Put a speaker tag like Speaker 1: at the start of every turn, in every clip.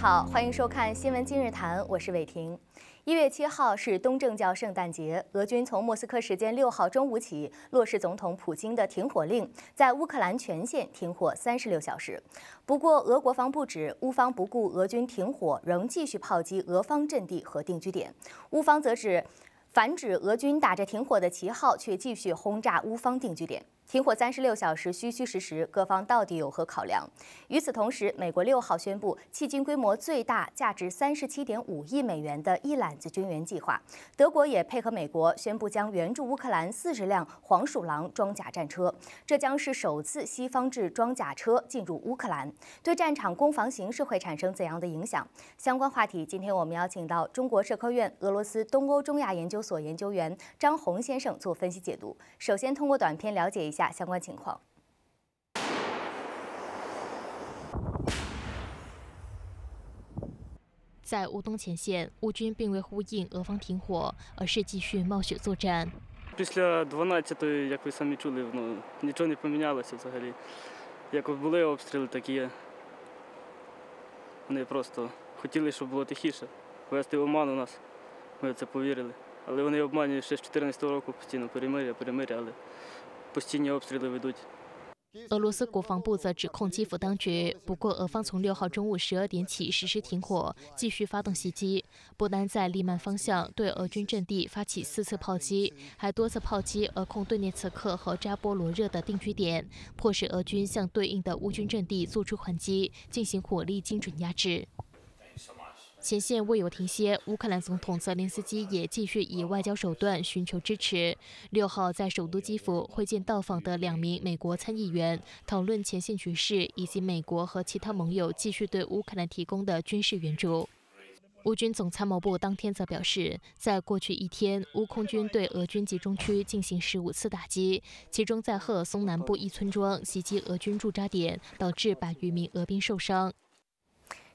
Speaker 1: 好，欢迎收看新闻今日谈，我是伟霆。一月七号是东正教圣诞节，俄军从莫斯科时间六号中午起落实总统普京的停火令，在乌克兰全线停火三十六小时。不过，俄国防部指乌方不顾俄军停火，仍继续炮击俄方阵地和定居点；乌方则指反指俄军打着停火的旗号，却继续轰炸乌方定居点。停火三十六小时，虚虚实实，各方到底有何考量？与此同时，美国六号宣布迄今规模最大、价值三十七点五亿美元的一揽子军援计划。德国也配合美国宣布将援助乌克兰四十辆黄鼠狼装甲战车，这将是首次西方制装甲车进入乌克兰，对战场攻防形势会产生怎样的影响？相关话题，今天我们邀请到中国社科院俄罗斯东欧中亚研究所研究员张宏先生做分析解读。首先通过短片了解一下。相关情况。在乌东前线，乌军
Speaker 2: 并未呼应俄方停火，而是继续冒雪作战。
Speaker 1: Після дванадцяти, як ви самі чули, нічого не помінялося взагалі. Як були о б с т р і л и такі, вони просто хотіли, щоб було тихіше. в и я т и о м а н у нас, ми це повірили. Але вони о б м а н ю ю т ь ще с і ч е н року. Потім, ну, п е р е м и р я перемирияли.
Speaker 2: 俄罗斯国防部则指控基辅当局。不过，俄方从6号中午12点起实施停火，继续发动袭击。不单在利曼方向对俄军阵地发起4次炮击，还多次炮击俄控顿涅茨克和扎波罗热的定居点，迫使俄军向对应的乌军阵地做出还击，进行火力精准压制。前线未有停歇，乌克兰总统泽连斯基也继续以外交手段寻求支持。六号在首都基辅会见到访的两名美国参议员，讨论前线局势以及美国和其他盟友继续对乌克兰提供的军事援助。乌军总参谋部当天则表示，在过去一天，乌空军对俄军集中区进行十五次打击，其中在赫尔松南部一村庄袭击俄军驻扎点，导致百余名俄兵受伤。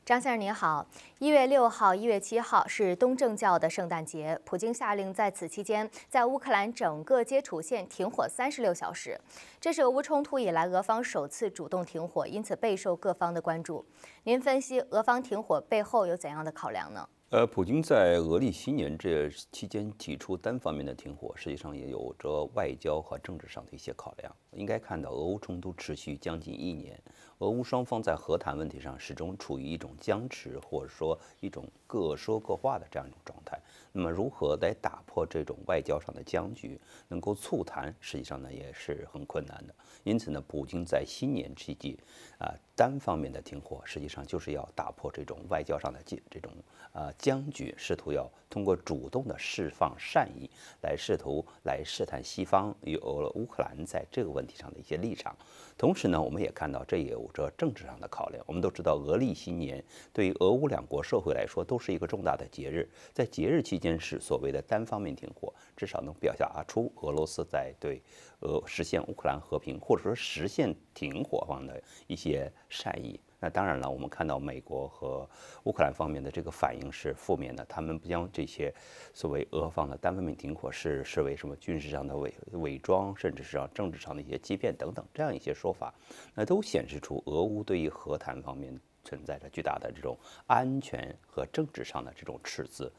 Speaker 1: 张先生您好，一月六号、一月七号是东正教的圣诞节，普京下令在此期间在乌克兰整个接触线停火三十六小时，这是俄乌冲突以来俄方首次主动停火，因此备受各方的关注。您分析俄方停火背后有怎样的考量呢？
Speaker 3: 呃，普京在俄历新年这期间提出单方面的停火，实际上也有着外交和政治上的一些考量。应该看到，俄乌冲突持续将近一年。俄乌双方在和谈问题上始终处于一种僵持，或者说一种各说各话的这样一种状态。那么，如何来打破这种外交上的僵局，能够促谈，实际上呢也是很困难的。因此呢，普京在新年之际，啊，单方面的停火，实际上就是要打破这种外交上的这这种啊僵局，试图要通过主动的释放善意，来试图来试探西方与俄乌克兰在这个问题上的一些立场。同时呢，我们也看到这也。有着政治上的考量。我们都知道，俄历新年对于俄乌两国社会来说都是一个重大的节日，在节日期间是所谓的单方面停火，至少能表达出俄罗斯在对俄实现乌克兰和平或者说实现停火方的一些善意。那当然了，我们看到美国和乌克兰方面的这个反应是负面的，他们不将这些所谓俄方的单方面停火是视为什么军事上的伪伪装，甚至是让政治上的一些欺骗等等这样一些说法，那都显示出俄乌对于和谈方面存在着巨大的这种安全和政治上的这种赤字。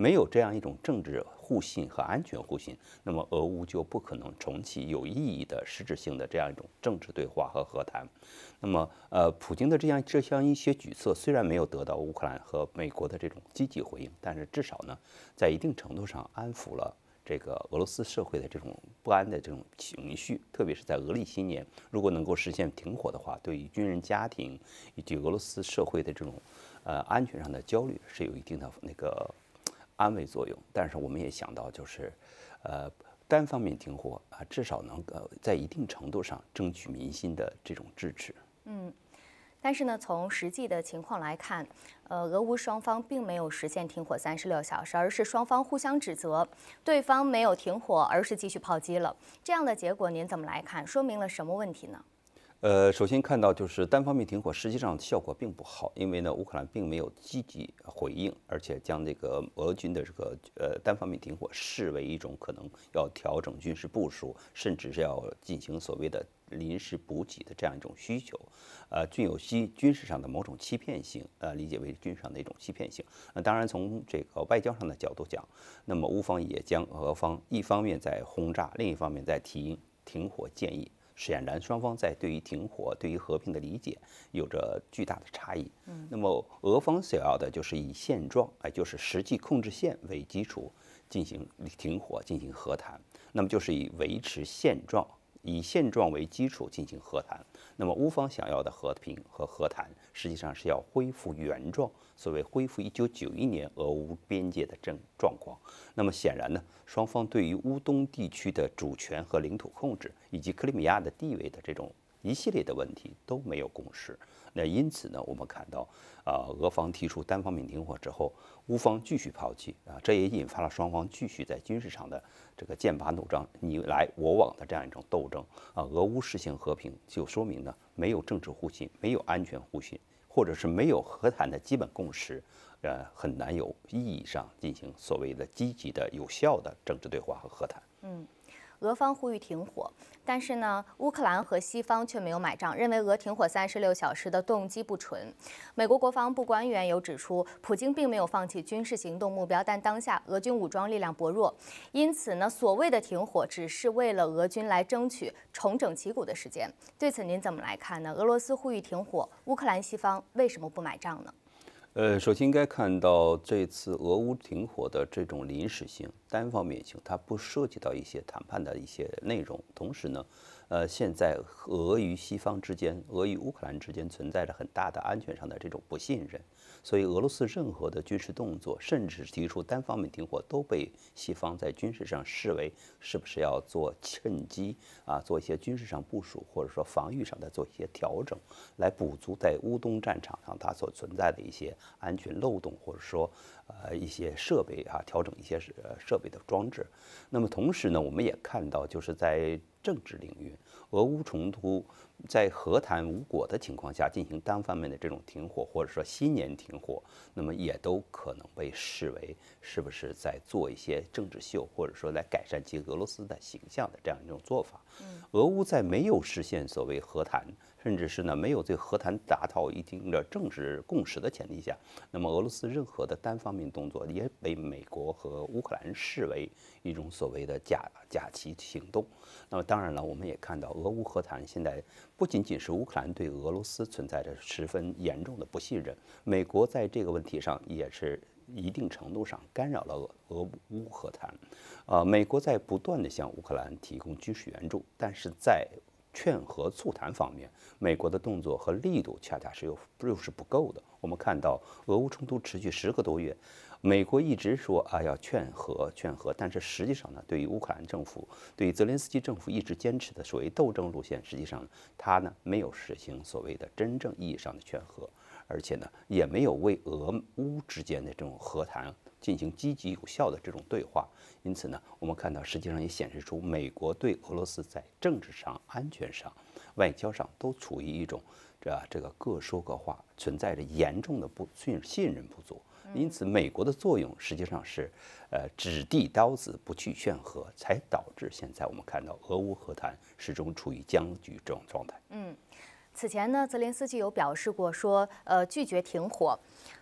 Speaker 3: 没有这样一种政治互信和安全互信，那么俄乌就不可能重启有意义的实质性的这样一种政治对话和和谈。那么，呃，普京的这样这项一些举措虽然没有得到乌克兰和美国的这种积极回应，但是至少呢，在一定程度上安抚了这个俄罗斯社会的这种不安的这种情绪。特别是在俄历新年，如果能够实现停火的话，对于军人家庭以及俄罗斯社会的这种呃安全上的焦虑是有一定的那个。安慰作用，但是我们也想到，就是，呃，单方面停火啊，至少能够在一定程度上争取民心的这种支持。
Speaker 1: 嗯，但是呢，从实际的情况来看，呃，俄乌双方并没有实现停火三十六小时，而是双方互相指责对方没有停火，而是继续炮击了。这样的结果您怎么来看？说明了什么问题呢？
Speaker 3: 呃，首先看到就是单方面停火，实际上效果并不好，因为呢，乌克兰并没有积极回应，而且将这个俄军的这个呃单方面停火视为一种可能要调整军事部署，甚至是要进行所谓的临时补给的这样一种需求，呃，具有欺军事上的某种欺骗性，呃，理解为军事上的一种欺骗性。那当然从这个外交上的角度讲，那么乌方也将俄方一方面在轰炸，另一方面在提停火建议。显然，双方在对于停火、对于和平的理解，有着巨大的差异。嗯，那么俄方想要的就是以现状，哎，就是实际控制线为基础进行停火、进行和谈，那么就是以维持现状。以现状为基础进行和谈，那么乌方想要的和平和和谈，实际上是要恢复原状，所谓恢复1991年俄乌边界的正状况。那么显然呢，双方对于乌东地区的主权和领土控制，以及克里米亚的地位的这种。一系列的问题都没有共识，那因此呢，我们看到，啊，俄方提出单方面停火之后，乌方继续抛弃，啊，这也引发了双方继续在军事上的这个剑拔弩张、你来我往的这样一种斗争，啊，俄乌实行和平，就说明呢，没有政治互信，没有安全互信，或者是没有和谈的基本共识，呃，很难有意义上进行所谓的积极的、有效的政治对话和和谈，
Speaker 1: 嗯。俄方呼吁停火，但是呢，乌克兰和西方却没有买账，认为俄停火三十六小时的动机不纯。美国国防部官员有指出，普京并没有放弃军事行动目标，但当下俄军武装力量薄弱，因此呢，所谓的停火只是为了俄军来争取重整旗鼓的时间。对此您怎么来看呢？俄罗斯呼吁停火，乌克兰、西方为什么不买账呢？
Speaker 3: 呃，首先应该看到这次俄乌停火的这种临时性、单方面性，它不涉及到一些谈判的一些内容。同时呢，呃，现在俄与西方之间、俄与乌克兰之间存在着很大的安全上的这种不信任。所以，俄罗斯任何的军事动作，甚至提出单方面停火，都被西方在军事上视为是不是要做趁机啊做一些军事上部署，或者说防御上的做一些调整，来补足在乌东战场上它所存在的一些安全漏洞，或者说呃一些设备啊调整一些设设备的装置。那么同时呢，我们也看到就是在政治领域，俄乌冲突。在和谈无果的情况下进行单方面的这种停火，或者说新年停火，那么也都可能被视为是不是在做一些政治秀，或者说来改善其俄罗斯的形象的这样一种做法。俄乌在没有实现所谓和谈，甚至是呢没有对和谈达到一定的政治共识的前提下，那么俄罗斯任何的单方面动作，也被美国和乌克兰视为一种所谓的假假旗行动。那么当然了，我们也看到俄乌和谈现在。不仅仅是乌克兰对俄罗斯存在着十分严重的不信任，美国在这个问题上也是一定程度上干扰了俄俄乌和谈。呃，美国在不断地向乌克兰提供军事援助，但是在劝和促谈方面，美国的动作和力度恰恰是有又是不够的。我们看到，俄乌冲突持续十个多月。美国一直说啊要劝和劝和，但是实际上呢，对于乌克兰政府，对于泽连斯基政府一直坚持的所谓斗争路线，实际上他呢没有实行所谓的真正意义上的劝和，而且呢也没有为俄乌之间的这种和谈进行积极有效的这种对话。因此呢，我们看到实际上也显示出美国对俄罗斯在政治上、安全上、外交上都处于一种这这个各说各话，存在着严重的不信信任不足。因此，美国的作用实际上是，呃，指地刀子不去劝和，才导致现在我们看到俄乌和谈始终处于僵局这种状态。
Speaker 1: 嗯，此前呢，泽连斯基有表示过说，呃，拒绝停火，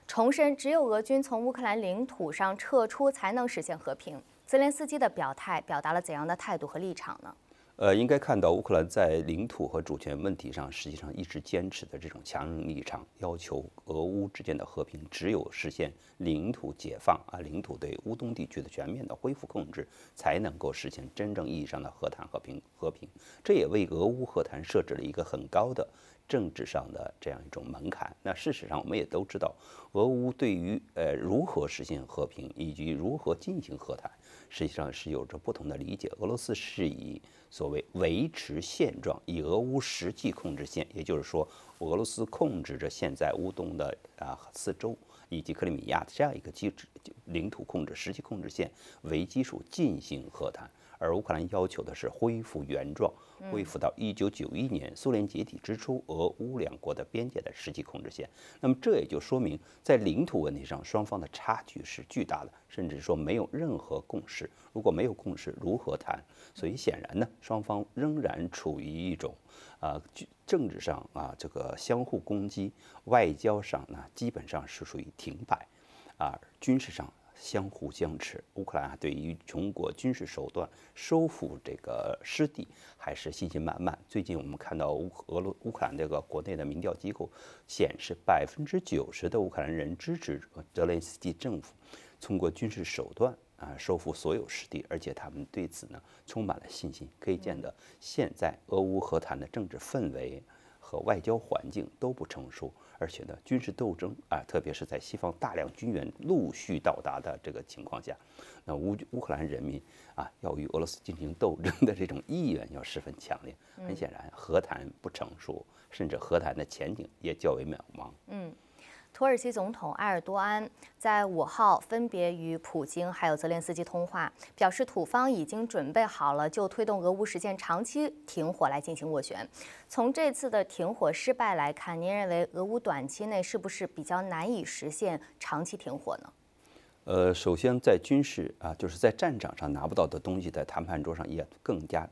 Speaker 1: 重申只有俄军从乌克兰领土上撤出才能实现和平。泽连斯基的表态表达了怎样的态度和立场呢？
Speaker 3: 呃，应该看到乌克兰在领土和主权问题上，实际上一直坚持的这种强硬立场，要求俄乌之间的和平，只有实现领土解放啊，领土对乌东地区的全面的恢复控制，才能够实现真正意义上的和谈和平和平。这也为俄乌和谈设置了一个很高的政治上的这样一种门槛。那事实上，我们也都知道，俄乌对于呃如何实现和平以及如何进行和谈。实际上是有着不同的理解。俄罗斯是以所谓维持现状，以俄乌实际控制线，也就是说，俄罗斯控制着现在乌东的啊四周以及克里米亚的这样一个基址领土控制实际控制线为基础进行和谈。而乌克兰要求的是恢复原状，恢复到一九九一年苏联解体之初俄乌两国的边界的实际控制线。那么这也就说明，在领土问题上，双方的差距是巨大的，甚至说没有任何共识。如果没有共识，如何谈？所以显然呢，双方仍然处于一种，啊，政治上啊这个相互攻击，外交上呢基本上是属于停摆，啊，军事上。相互僵持，乌克兰对于通过军事手段收复这个失地还是信心满满。最近我们看到俄罗乌克兰这个国内的民调机构显示，百分之九十的乌克兰人支持泽连斯基政府通过军事手段啊收复所有失地，而且他们对此呢充满了信心。可以见得，现在俄乌和谈的政治氛围和外交环境都不成熟。而且呢，军事斗争啊，特别是在西方大量军援陆续到达的这个情况下，那乌乌克兰人民啊，要与俄罗斯进行斗争的这种意愿要十分强烈。很显然，和谈不成熟，甚至和谈的前景也较为渺茫。
Speaker 1: 嗯。土耳其总统埃尔多安在五号分别与普京还有泽连斯基通话，表示土方已经准备好了，就推动俄乌实现长期停火来进行斡旋。从这次的停火失败来看，您认为俄乌短期内是不是比较难以实现长期停火呢？
Speaker 3: 呃，首先在军事啊，就是在战场上拿不到的东西，在谈判桌上也更加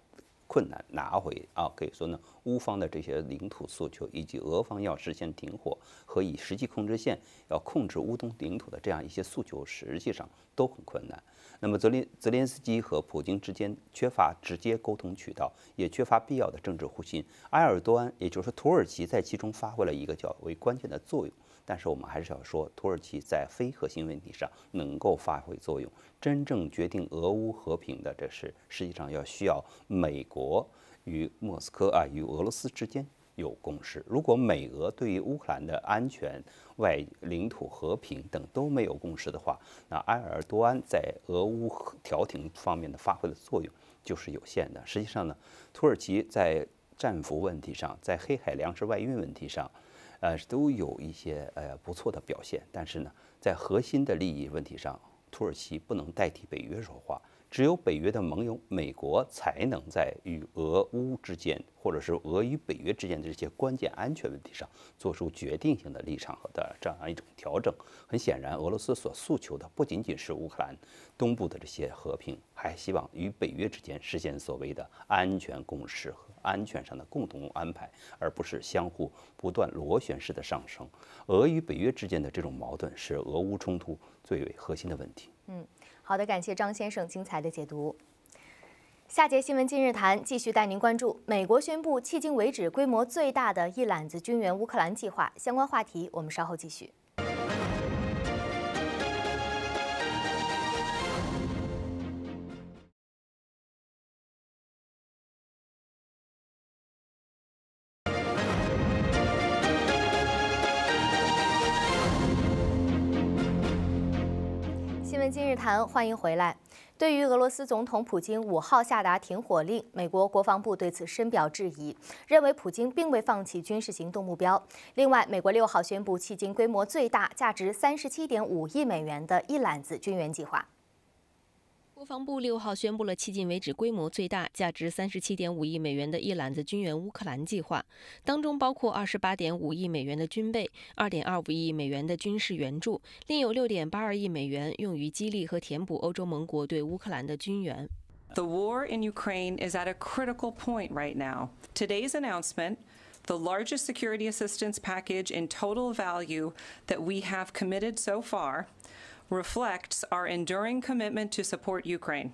Speaker 3: 困难拿回啊，可以说呢。乌方的这些领土诉求，以及俄方要实现停火和以实际控制线要控制乌东领土的这样一些诉求，实际上都很困难。那么，泽林泽林斯基和普京之间缺乏直接沟通渠道，也缺乏必要的政治互信。埃尔多安，也就是说土耳其，在其中发挥了一个较为关键的作用。但是，我们还是要说，土耳其在非核心问题上能够发挥作用。真正决定俄乌和平的，这是实际上要需要美国。与莫斯科啊，与俄罗斯之间有共识。如果美俄对于乌克兰的安全、外领土和平等都没有共识的话，那埃尔多安在俄乌调停方面的发挥的作用就是有限的。实际上呢，土耳其在战俘问题上，在黑海粮食外运问题上，呃，都有一些呃不错的表现。但是呢，在核心的利益问题上，土耳其不能代替北约说话。只有北约的盟友美国才能在与俄乌之间，或者是俄与北约之间的这些关键安全问题上做出决定性的立场和的这样一种调整。很显然，俄罗斯所诉求的不仅仅是乌克兰东部的这些和平，还希望与北约之间实现所谓的安全共识和安全上的共同安排，而不是相互不断螺旋式的上升。俄与北约之间的这种矛盾是俄乌冲突最为核心的问题。
Speaker 1: 嗯。好的，感谢张先生精彩的解读。下节新闻今日谈，继续带您关注美国宣布迄今为止规模最大的一揽子军援乌克兰计划相关话题，我们稍后继续。欢迎回来。对于俄罗斯总统普京五号下达停火令，美国国防部对此深表质疑，认为普京并未放弃军事行动目标。另外，美国六号宣布迄今规模最大、价值三十七点五亿美元的一揽子军援计划。
Speaker 4: 国防部六号宣布了迄今为止规模最大、价值三十七点五亿美元的一揽子军援乌克兰计划，当中包括二十八点五亿美元的军备、二点二五亿美元的军事援助，另有六点八二亿美元用于激励和填补欧洲盟国对乌克兰的军援。The war in Ukraine is at a critical point right now. Today's announcement. the largest security assistance package in total value that we have committed so far reflects our enduring commitment to support Ukraine。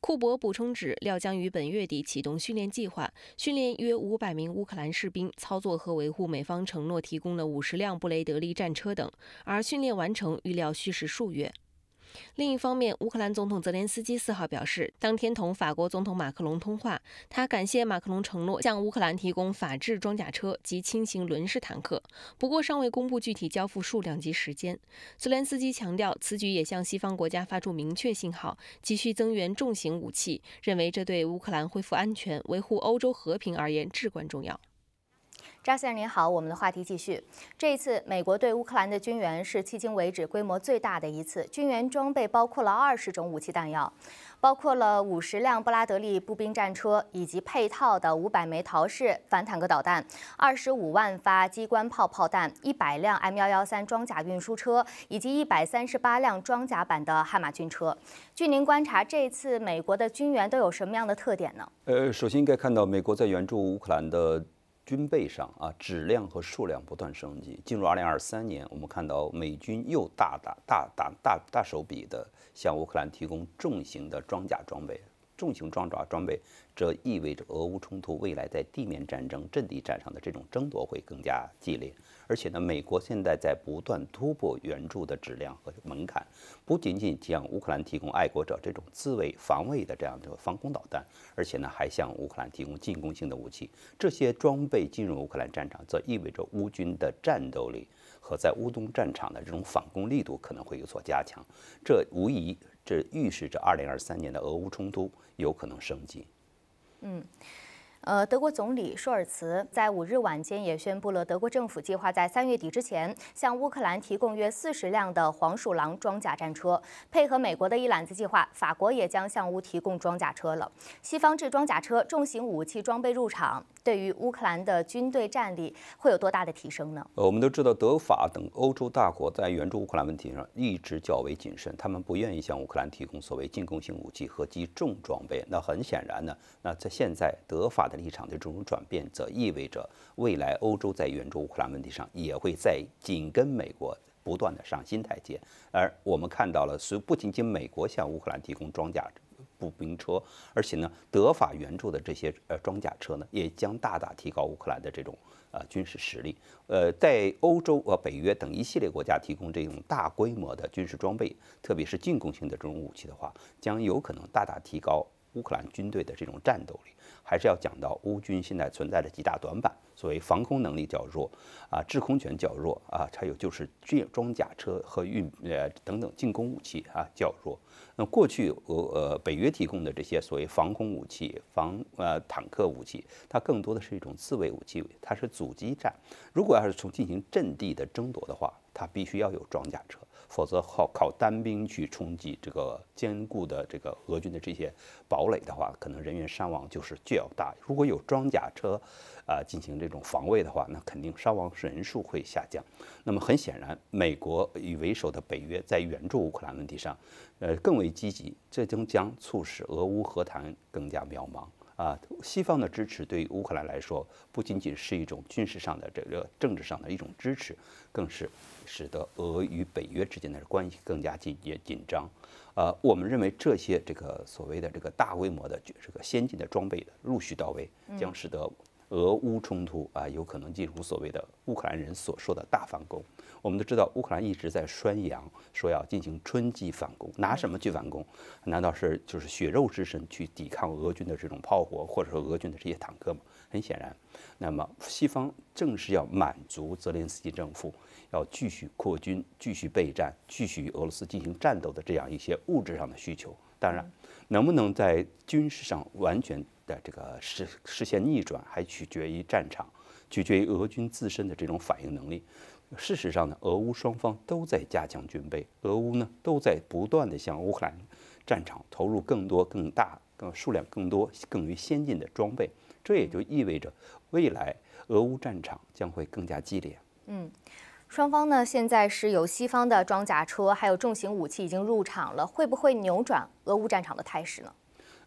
Speaker 4: 库珀补充，指料将于本月底启动训练计划，训练约五百名乌克兰士兵操作和维护美方承诺提供了五十辆布雷德利战车等，而训练完成预料需时数月。另一方面，乌克兰总统泽连斯基四号表示，当天同法国总统马克龙通话，他感谢马克龙承诺向乌克兰提供法制装甲车及轻型轮式坦克，不过尚未公布具体交付数量及时间。泽连斯基强调，此举也向西方国家发出明确信号，急需增援重型武器，认为这对乌克兰恢复安全、维护欧洲和平而言至关重要。
Speaker 1: 张先生您好，我们的话题继续。这一次美国对乌克兰的军援是迄今为止规模最大的一次，军援装备包括了二十种武器弹药，包括了五十辆布拉德利步兵战车以及配套的五百枚陶式反坦克导弹，二十五万发机关炮炮弹，一百辆 M 幺幺三装甲运输车以及一百三十八辆装甲版的悍马军车。据您观察，这次美国的军援都有什么样的特点呢？
Speaker 3: 呃，首先应该看到美国在援助乌克兰的。军备上啊，质量和数量不断升级。进入二零二三年，我们看到美军又大大大大大大手笔的向乌克兰提供重型的装甲装备。重型装甲装备，这意味着俄乌冲突未来在地面战争、阵地战上的这种争夺会更加激烈。而且呢，美国现在在不断突破援助的质量和门槛，不仅仅向乌克兰提供爱国者这种自卫防卫的这样的防空导弹，而且呢，还向乌克兰提供进攻性的武器。这些装备进入乌克兰战场，则意味着乌军的战斗力和在乌东战场的这种反攻力度可能会有所加强。这无疑，这预示着2023年的俄乌冲突有可能升级。
Speaker 1: 嗯。呃，德国总理舒尔茨在五日晚间也宣布了，德国政府计划在三月底之前向乌克兰提供约四十辆的黄鼠狼装甲战车，配合美国的一揽子计划，法国也将向乌提供装甲车了。西方制装甲车、重型武器装备入场，对于乌克兰的军队战力会有多大的提升呢？
Speaker 3: 呃，我们都知道，德法等欧洲大国在援助乌克兰问题上一直较为谨慎，他们不愿意向乌克兰提供所谓进攻性武器和机重装备。那很显然呢，那在现在德法。立场的这种转变，则意味着未来欧洲在援助乌克兰问题上，也会在紧跟美国，不断的上新台阶。而我们看到了，所不仅仅美国向乌克兰提供装甲步兵车，而且呢，德法援助的这些呃装甲车呢，也将大大提高乌克兰的这种呃军事实力。呃，在欧洲和北约等一系列国家提供这种大规模的军事装备，特别是进攻性的这种武器的话，将有可能大大提高。乌克兰军队的这种战斗力，还是要讲到乌军现在存在的几大短板，所谓防空能力较弱啊，制空权较弱啊，还有就是军装甲车和运呃等等进攻武器啊较弱。那过去俄呃北约提供的这些所谓防空武器、防呃坦克武器，它更多的是一种自卫武器，它是阻击战。如果要是从进行阵地的争夺的话，它必须要有装甲车。否则靠靠单兵去冲击这个坚固的这个俄军的这些堡垒的话，可能人员伤亡就是较大。如果有装甲车，啊进行这种防卫的话，那肯定伤亡人数会下降。那么很显然，美国以为首的北约在援助乌克兰问题上，呃更为积极，这将将促使俄乌和谈更加渺茫。啊，西方的支持对于乌克兰来说，不仅仅是一种军事上的这个政治上的一种支持，更是使得俄与北约之间的关系更加紧也紧张。呃，我们认为这些这个所谓的这个大规模的这个先进的装备的陆续到位，将使得。俄乌冲突啊，有可能进入所谓的乌克兰人所说的大反攻。我们都知道，乌克兰一直在宣扬说要进行春季反攻，拿什么去反攻？难道是就是血肉之身去抵抗俄军的这种炮火，或者说俄军的这些坦克吗？很显然，那么西方正是要满足泽连斯基政府要继续扩军、继续备战、继续与俄罗斯进行战斗的这样一些物质上的需求。当然，能不能在军事上完全？的这个视视线逆转还取决于战场，取决于俄军自身的这种反应能力。事实上呢，俄乌双方都在加强军备，俄乌呢都在不断的向乌克兰战场投入更多、更大、更数量更多、更为先进的装备。这也就意味着未来俄乌战场将会更加激烈。
Speaker 1: 嗯，双方呢现在是有西方的装甲车还有重型武器已经入场了，会不会扭转俄乌战场的态势呢？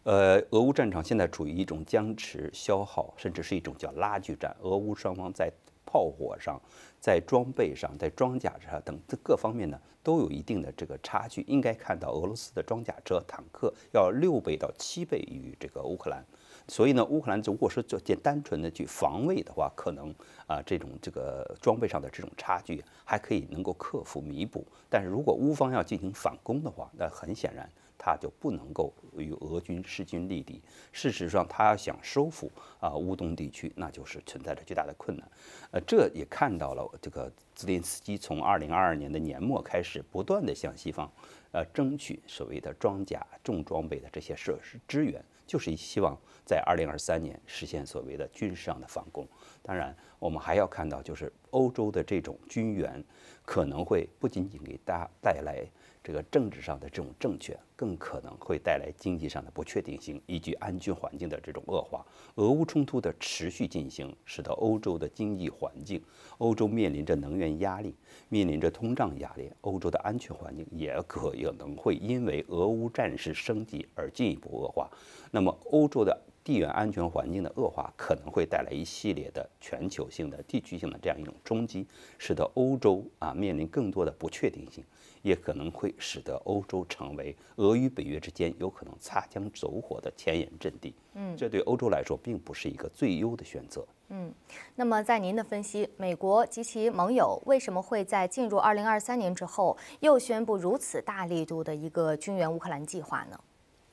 Speaker 3: 呃，俄乌战场现在处于一种僵持、消耗，甚至是一种叫拉锯战。俄乌双方在炮火上、在装备上、在装甲上等各方面呢，都有一定的这个差距。应该看到，俄罗斯的装甲车、坦克要六倍到七倍于这个乌克兰。所以呢，乌克兰如果是做简单纯的去防卫的话，可能啊，这种这个装备上的这种差距还可以能够克服弥补。但是如果乌方要进行反攻的话，那很显然。他就不能够与俄军势均力敌。事实上，他要想收复啊乌东地区，那就是存在着巨大的困难。呃，这也看到了这个泽连斯基从二零二二年的年末开始，不断的向西方，呃，争取所谓的装甲重装备的这些设施支援，就是希望在二零二三年实现所谓的军事上的反攻。当然，我们还要看到，就是欧洲的这种军援，可能会不仅仅给大带来。这个政治上的这种正确，更可能会带来经济上的不确定性，以及安全环境的这种恶化。俄乌冲突的持续进行，使得欧洲的经济环境，欧洲面临着能源压力，面临着通胀压力，欧洲的安全环境也可可能会因为俄乌战事升级而进一步恶化。那么，欧洲的。地缘安全环境的恶化可能会带来一系列的全球性的、地区性的这样一种冲击，使得欧洲啊面临更多的不确定性，也可能会使得欧洲成为俄与北约之间有可能擦枪走火的前沿阵地。嗯，这对欧洲来说并不是一个最优的选择。
Speaker 1: 嗯，那么在您的分析，美国及其盟友为什么会在进入二零二三年之后又宣布如此大力度的一个军援乌克兰计划呢？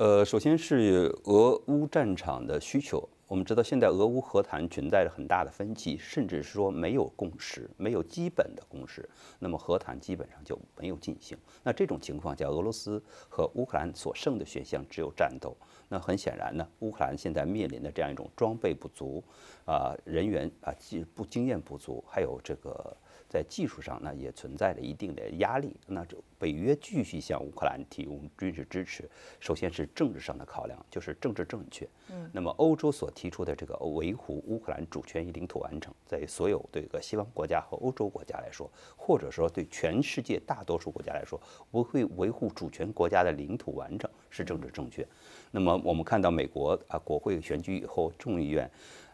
Speaker 3: 呃，首先是俄乌战场的需求。我们知道，现在俄乌和谈存在着很大的分歧，甚至是说没有共识，没有基本的共识，那么和谈基本上就没有进行。那这种情况，下，俄罗斯和乌克兰所剩的选项只有战斗。那很显然呢，乌克兰现在面临的这样一种装备不足，啊，人员啊，技不经验不足，还有这个在技术上呢，也存在着一定的压力。那北约继续向乌克兰提供军事支持，首先是政治上的考量，就是政治正确。嗯，那么欧洲所提出的这个维护乌克兰主权与领土完整，在所有对个西方国家和欧洲国家来说，或者说对全世界大多数国家来说，我会维护主权国家的领土完整是政治正确。那么我们看到美国啊，国会选举以后，众议院，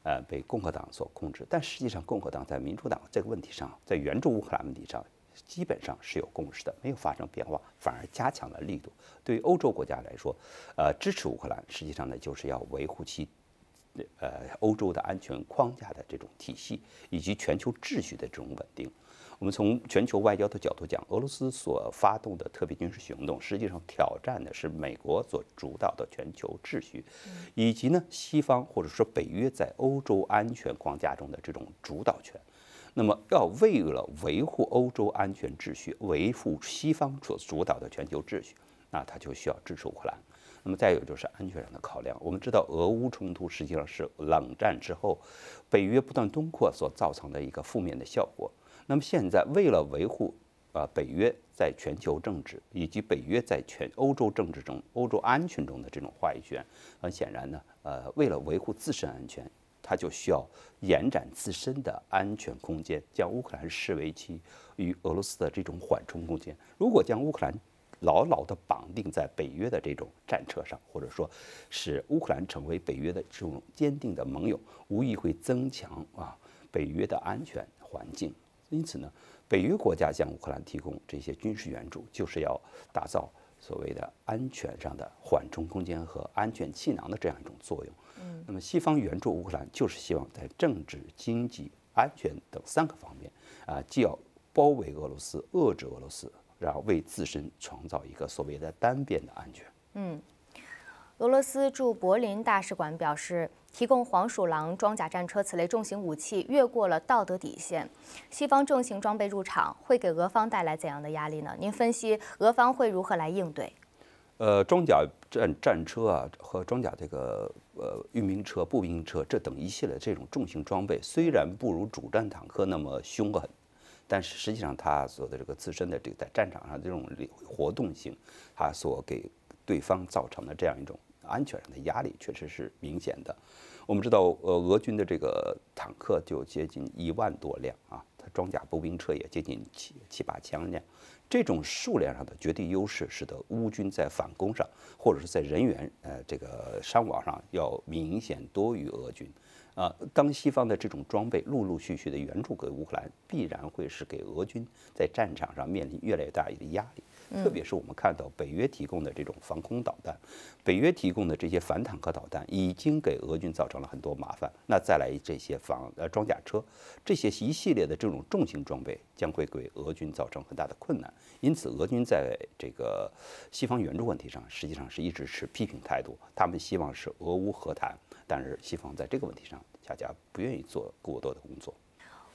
Speaker 3: 呃，被共和党所控制。但实际上，共和党在民主党这个问题上，在援助乌克兰问题上，基本上是有共识的，没有发生变化，反而加强了力度。对于欧洲国家来说，呃，支持乌克兰，实际上呢，就是要维护其。呃，欧洲的安全框架的这种体系，以及全球秩序的这种稳定，我们从全球外交的角度讲，俄罗斯所发动的特别军事行动，实际上挑战的是美国所主导的全球秩序，以及呢西方或者说北约在欧洲安全框架中的这种主导权。那么，要为了维护欧洲安全秩序，维护西方所主导的全球秩序，那他就需要支持乌克兰。那么再有就是安全上的考量。我们知道俄乌冲突实际上是冷战之后，北约不断东扩所造成的一个负面的效果。那么现在为了维护啊北约在全球政治以及北约在全欧洲政治中、欧洲安全中的这种话语权，很显然呢，呃，为了维护自身安全，它就需要延展自身的安全空间，将乌克兰视为其与俄罗斯的这种缓冲空间。如果将乌克兰牢牢地绑定在北约的这种战车上，或者说使乌克兰成为北约的这种坚定的盟友，无疑会增强啊北约的安全环境。因此呢，北约国家向乌克兰提供这些军事援助，就是要打造所谓的安全上的缓冲空间和安全气囊的这样一种作用。嗯，那么西方援助乌克兰，就是希望在政治、经济、安全等三个方面啊，既要包围俄罗斯，遏制俄罗斯。然后为自身创造一个所谓的单边的安全。嗯，
Speaker 1: 俄罗斯驻柏林大使馆表示，提供黄鼠狼装甲战车此类重型武器越过了道德底线。西方重型装备入场会给俄方带来怎样的压力呢？您分析俄方会如何来应对？
Speaker 3: 呃，装甲战战车啊，和装甲这个呃运兵车、步兵车这等一系列这种重型装备，虽然不如主战坦克那么凶狠。但是实际上，他所的这个自身的这个在战场上这种活动性，他所给对方造成的这样一种安全上的压力，确实是明显的。我们知道，呃，俄军的这个坦克就接近一万多辆啊，它装甲步兵车也接近七七八千辆。这种数量上的绝对优势，使得乌军在反攻上，或者是在人员呃这个伤亡上，要明显多于俄军。啊，当西方的这种装备陆陆续续的援助给乌克兰，必然会是给俄军在战场上面临越来越大一个压力。特别是我们看到北约提供的这种防空导弹，北约提供的这些反坦克导弹已经给俄军造成了很多麻烦。那再来这些防呃装甲车，这些一系列的这种重型装备将会给俄军造成很大的困难。因此，俄军在这个西方援助问题上，实际上是一直持批评态度。他们希望是俄乌和谈，但是西方在这个问题上。大家不愿意做过多的工作。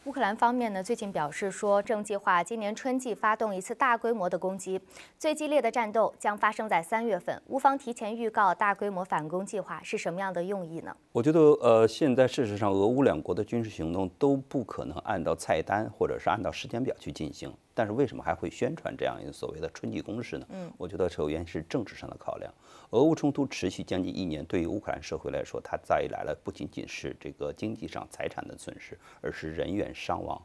Speaker 1: 乌克兰方面呢，最近表示说正计划今年春季发动一次大规模的攻击，最激烈的战斗将发生在三月份。乌方提前预告大规模反攻计划是什么样的用意呢？
Speaker 3: 我觉得，呃，现在事实上，俄乌两国的军事行动都不可能按照菜单或者是按照时间表去进行。但是为什么还会宣传这样一个所谓的春季攻势呢？嗯，我觉得首先是政治上的考量。俄乌冲突持续将近一年，对于乌克兰社会来说，它带来了不仅仅是这个经济上财产的损失，而是人员伤亡，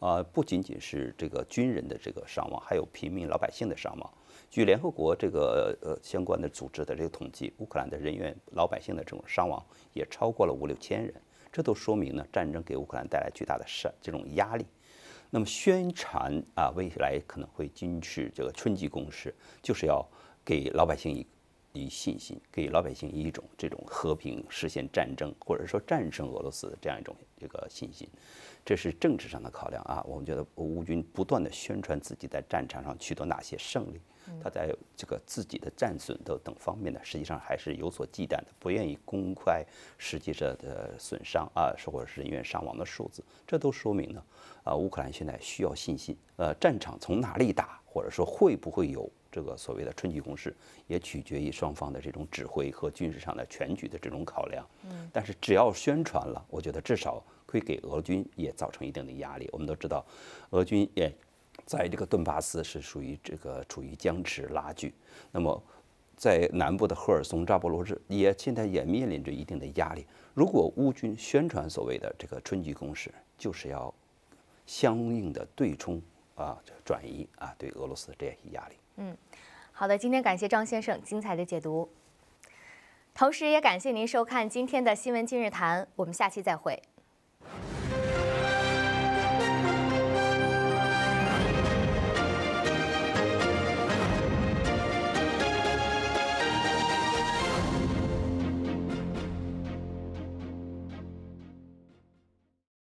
Speaker 3: 啊，不仅仅是这个军人的这个伤亡，还有平民老百姓的伤亡。据联合国这个呃相关的组织的这个统计，乌克兰的人员、老百姓的这种伤亡也超过了五六千人。这都说明呢，战争给乌克兰带来巨大的这种压力。那么宣传啊，未来可能会军事这个春季攻势，就是要给老百姓一，一信心，给老百姓一种这种和平实现战争，或者说战胜俄罗斯的这样一种这个信心，这是政治上的考量啊。我们觉得乌军不断的宣传自己在战场上取得哪些胜利。他在这个自己的战损的等方面呢，实际上还是有所忌惮的，不愿意公开实际上的损伤啊，或者是人员伤亡的数字。这都说明呢，啊，乌克兰现在需要信心。呃，战场从哪里打，或者说会不会有这个所谓的春季攻势，也取决于双方的这种指挥和军事上的全局的这种考量。嗯，但是只要宣传了，我觉得至少会给俄军也造成一定的压力。我们都知道，俄军也。在这个顿巴斯是属于这个处于僵持拉锯，那么在南部的赫尔松、扎波罗热也现在也面临着一定的压力。如果乌军宣传所谓的这个春季攻势，就是要相应的对冲啊转移啊对俄罗斯这些压力。
Speaker 1: 嗯，好的，今天感谢张先生精彩的解读，同时也感谢您收看今天的新闻今日谈，我们下期再会。